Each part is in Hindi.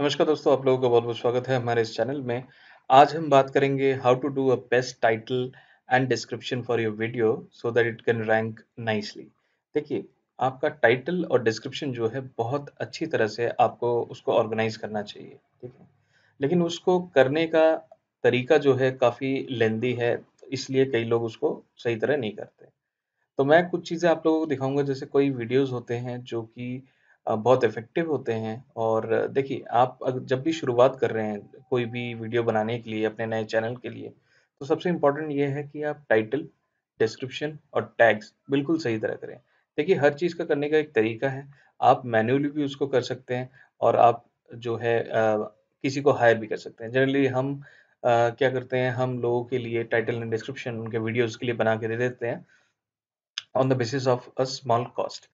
नमस्कार दोस्तों आप लोगों का बहुत बहुत स्वागत है हमारे इस चैनल में आज हम बात करेंगे how to do a best title and description for your video so that it can rank nicely देखिए आपका टाइटल और डिस्क्रिप्शन जो है बहुत अच्छी तरह से आपको उसको ऑर्गेनाइज करना चाहिए ठीक है लेकिन उसको करने का तरीका जो है काफ़ी लेंदी है इसलिए कई लोग उसको सही तरह नहीं करते तो मैं कुछ चीज़ें आप लोगों को दिखाऊंगा जैसे कोई वीडियोज़ होते हैं जो कि बहुत इफ़ेक्टिव होते हैं और देखिए आप अगर जब भी शुरुआत कर रहे हैं कोई भी वीडियो बनाने के लिए अपने नए चैनल के लिए तो सबसे इम्पोर्टेंट ये है कि आप टाइटल डिस्क्रिप्शन और टैग्स बिल्कुल सही तरह करें देखिए हर चीज़ का करने का एक तरीका है आप मैन्युअली भी उसको कर सकते हैं और आप जो है आ, किसी को हायर भी कर सकते हैं जनरली हम आ, क्या करते हैं हम लोगों के लिए टाइटल एंड डिस्क्रिप्शन उनके वीडियोज के लिए बना के दे देते हैं on the basis of a small cost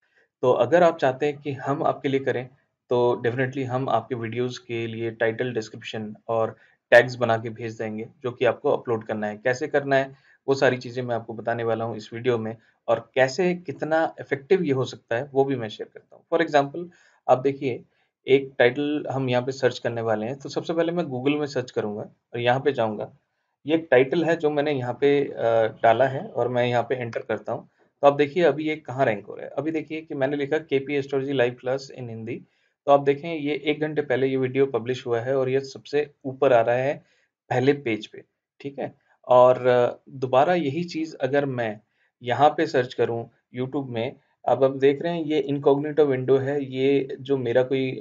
तो अगर आप चाहते हैं कि हम आपके लिए करें तो डेफिनेटली हम आपके वीडियोस के लिए टाइटल डिस्क्रिप्शन और टैग्स बना के भेज देंगे जो कि आपको अपलोड करना है कैसे करना है वो सारी चीज़ें मैं आपको बताने वाला हूँ इस वीडियो में और कैसे कितना इफेक्टिव ये हो सकता है वो भी मैं शेयर करता हूँ फॉर एग्जाम्पल आप देखिए एक टाइटल हम यहाँ पे सर्च करने वाले हैं तो सबसे पहले मैं गूगल में सर्च करूँगा और यहाँ पे जाऊँगा ये एक टाइटल है जो मैंने यहाँ पे डाला है और मैं यहाँ पे एंटर करता हूँ तो आप देखिए अभी ये कहाँ रैंक हो रहा है अभी देखिए कि मैंने लिखा K P astrology live class in Hindi तो आप देखें ये एक घंटे पहले ये वीडियो पब्लिश हुआ है और ये सबसे ऊपर आ रहा है पहले पेज पे ठीक है और दोबारा यही चीज़ अगर मैं यहाँ पे सर्च करूँ यूट्यूब में अब आप देख रहे हैं ये इनकॉग्निटो विंडो है ये जो मेरा कोई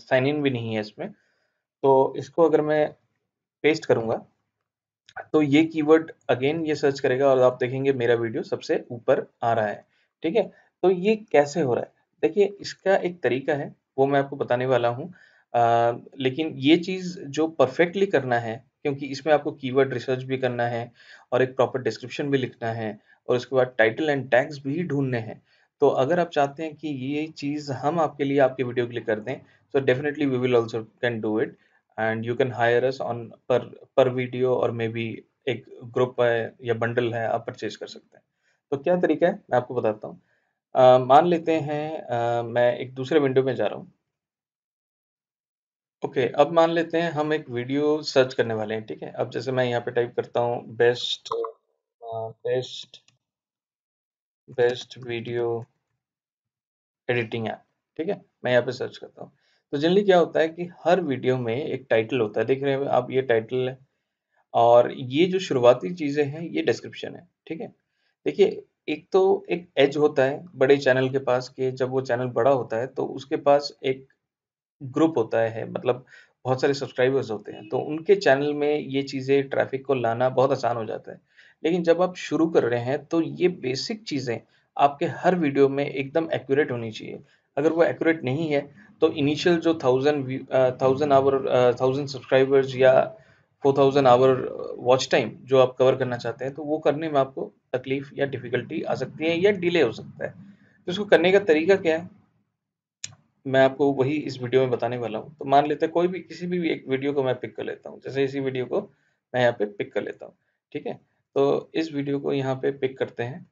साइन इन भी नहीं है इसमें तो इसको अगर मैं पेस्ट करूँगा तो ये कीवर्ड अगेन ये सर्च करेगा और आप देखेंगे मेरा वीडियो सबसे ऊपर आ रहा है ठीक है तो ये कैसे हो रहा है देखिए इसका एक तरीका है वो मैं आपको बताने वाला हूँ लेकिन ये चीज़ जो परफेक्टली करना है क्योंकि इसमें आपको कीवर्ड रिसर्च भी करना है और एक प्रॉपर डिस्क्रिप्शन भी लिखना है और उसके बाद टाइटल एंड टैग्स भी ढूंढने हैं तो अगर आप चाहते हैं कि ये चीज़ हम आपके लिए आपके वीडियो के लिए कर दें तो definitely we will also can do it and you can hire us on per per video और मे बी एक ग्रुप है या बंडल है आप परचेज कर सकते हैं तो क्या तरीका है मैं आपको बताता हूँ मान लेते हैं uh, मैं एक दूसरे विंडो में जा रहा हूँ ओके अब मान लेते हैं हम एक वीडियो सर्च करने वाले हैं ठीक है अब जैसे मैं यहाँ पे टाइप करता हूँ best best best video editing app ठीक है मैं यहाँ पे सर्च करता हूँ तो जनरली क्या होता है कि हर वीडियो में एक टाइटल होता है देख रहे हैं आप ये टाइटल है और ये जो शुरुआती चीज़ें हैं ये डिस्क्रिप्शन है ठीक है देखिए एक तो एक एज होता है बड़े चैनल के पास कि जब वो चैनल बड़ा होता है तो उसके पास एक ग्रुप होता है मतलब बहुत सारे सब्सक्राइबर्स होते हैं तो उनके चैनल में ये चीज़ें ट्रैफिक को लाना बहुत आसान हो जाता है लेकिन जब आप शुरू कर रहे हैं तो ये बेसिक चीज़ें आपके हर वीडियो में एकदम एक्यूरेट होनी चाहिए अगर वो एक्यूरेट नहीं है तो इनिशियल जो thousand thousand hour thousand subscribers या four thousand hour watch time जो आप कवर करना चाहते हैं तो वो करने में आपको तकलीफ या डिफ़िकल्टी आ सकती है या डिले हो सकता है तो इसको करने का तरीका क्या है मैं आपको वही इस वीडियो में बताने वाला हूँ तो मान लेते हैं कोई भी किसी भी एक वीडियो को मैं पिक कर लेता हूँ जैसे इसी वीडियो को मैं यहाँ पे पिक कर लेता हूँ ठीक है तो इस वीडियो को यहाँ पे पिक करते हैं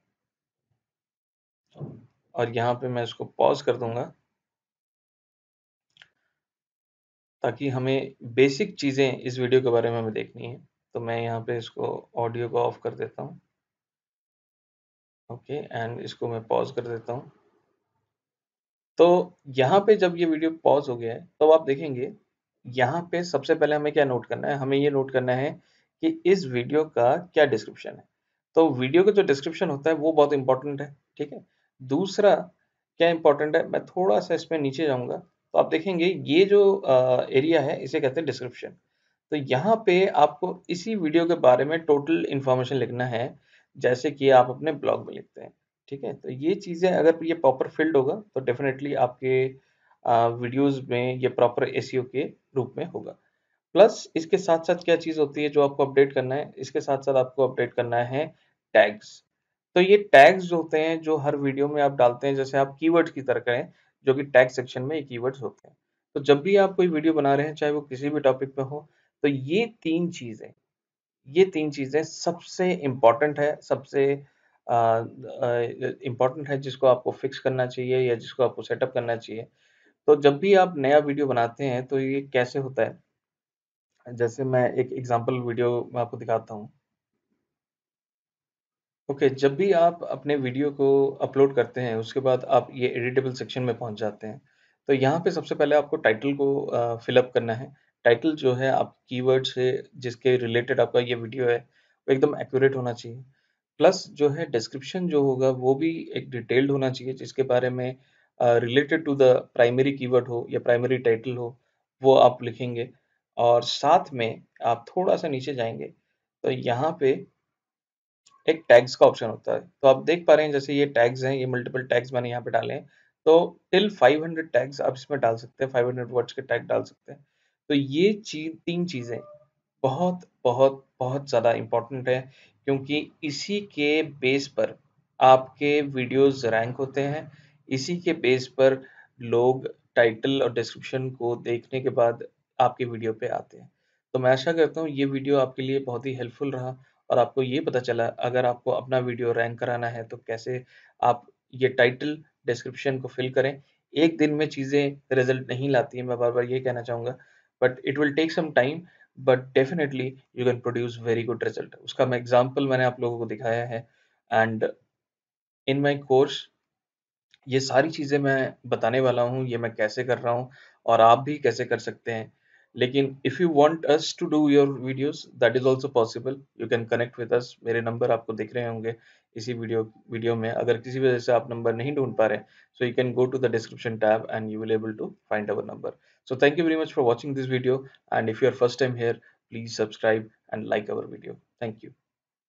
और यहाँ पे मैं इसको पॉज कर दूंगा ताकि हमें बेसिक चीज़ें इस वीडियो के बारे में हमें देखनी है तो मैं यहाँ पे इसको ऑडियो को ऑफ कर देता हूँ ओके एंड इसको मैं पॉज कर देता हूँ तो यहाँ पे जब ये वीडियो पॉज हो गया है तो आप देखेंगे यहाँ पे सबसे पहले हमें क्या नोट करना है हमें ये नोट करना है कि इस वीडियो का क्या डिस्क्रिप्शन है तो वीडियो का जो डिस्क्रिप्शन होता है वो बहुत इंपॉर्टेंट है ठीक है दूसरा क्या इंपॉर्टेंट है मैं थोड़ा सा इसमें नीचे जाऊंगा तो आप देखेंगे ये जो एरिया है इसे कहते हैं डिस्क्रिप्शन तो यहाँ पे आपको इसी वीडियो के बारे में टोटल इंफॉर्मेशन लिखना है जैसे कि आप अपने ब्लॉग में लिखते हैं ठीक है तो ये चीज़ें अगर ये प्रॉपर फील्ड होगा तो डेफिनेटली आपके वीडियोस में ये प्रॉपर ए e के रूप में होगा प्लस इसके साथ साथ क्या चीज़ होती है जो आपको अपडेट करना है इसके साथ साथ आपको अपडेट करना है टैग्स तो ये टैग्स होते हैं जो हर वीडियो में आप डालते हैं जैसे आप कीवर्ड्स की तरह करें जो कि टैग सेक्शन में ये कीवर्ड्स होते हैं तो जब भी आप कोई वीडियो बना रहे हैं चाहे वो किसी भी टॉपिक पे हो तो ये तीन चीज़ें ये तीन चीज़ें सबसे इम्पॉर्टेंट है सबसे इम्पॉर्टेंट है जिसको आपको फिक्स करना चाहिए या जिसको आपको सेटअप करना चाहिए तो जब भी आप नया वीडियो बनाते हैं तो ये कैसे होता है जैसे मैं एक एग्जाम्पल वीडियो में आपको दिखाता हूँ ओके जब भी आप अपने वीडियो को अपलोड करते हैं उसके बाद आप ये एडिटेबल सेक्शन में पहुंच जाते हैं तो यहाँ पे सबसे पहले आपको टाइटल को फिलअप करना है टाइटल जो है आप कीवर्ड से जिसके रिलेटेड आपका ये वीडियो है वो एकदम एक्यूरेट होना चाहिए प्लस जो है डिस्क्रिप्शन जो होगा वो भी एक डिटेल्ड होना चाहिए जिसके बारे में related to the primary keyword हो या प्राइमरी टाइटल हो वो आप लिखेंगे और साथ में आप थोड़ा सा नीचे जाएंगे तो यहाँ पे एक टैग्स का ऑप्शन होता है तो आप देख पा रहे हैं जैसे ये टैग्स हैं ये मल्टीपल टैग्स मैंने यहाँ पे डाले हैं तो टिल 500 टैग्स आप इसमें डाल सकते हैं 500 वर्ड्स के टैग डाल सकते हैं तो ये चीज तीन चीज़ें बहुत बहुत बहुत ज़्यादा इंपॉर्टेंट है क्योंकि इसी के बेस पर आपके वीडियोज रैंक होते हैं इसी के बेस पर लोग टाइटल और डिस्क्रिप्शन को देखने के बाद आपके वीडियो पे आते हैं तो मैं आशा करता हूँ ये वीडियो आपके लिए बहुत ही हेल्पफुल रहा और आपको ये पता चला अगर आपको अपना वीडियो रैंक कराना है तो कैसे आप ये टाइटल डिस्क्रिप्शन को फिल करें एक दिन में चीज़ें रिजल्ट नहीं लाती है मैं बार बार ये कहना चाहूँगा but it will take some time but definitely you can produce very good result उसका मैं एग्जाम्पल मैंने आप लोगों को दिखाया है एंड इन माई कोर्स ये सारी चीज़ें मैं बताने वाला हूँ ये मैं कैसे कर रहा हूँ और आप भी कैसे कर सकते हैं लेकिन if you want us to do your videos that is also possible you can connect with us मेरे नंबर आपको दिख रहे होंगे इसी वीडियो वीडियो में अगर किसी वजह से आप नंबर नहीं ढूंढ पा रहे so you can go to the description tab and you will able to find our number so thank you very much for watching this video and if you are first time here please subscribe and like our video thank you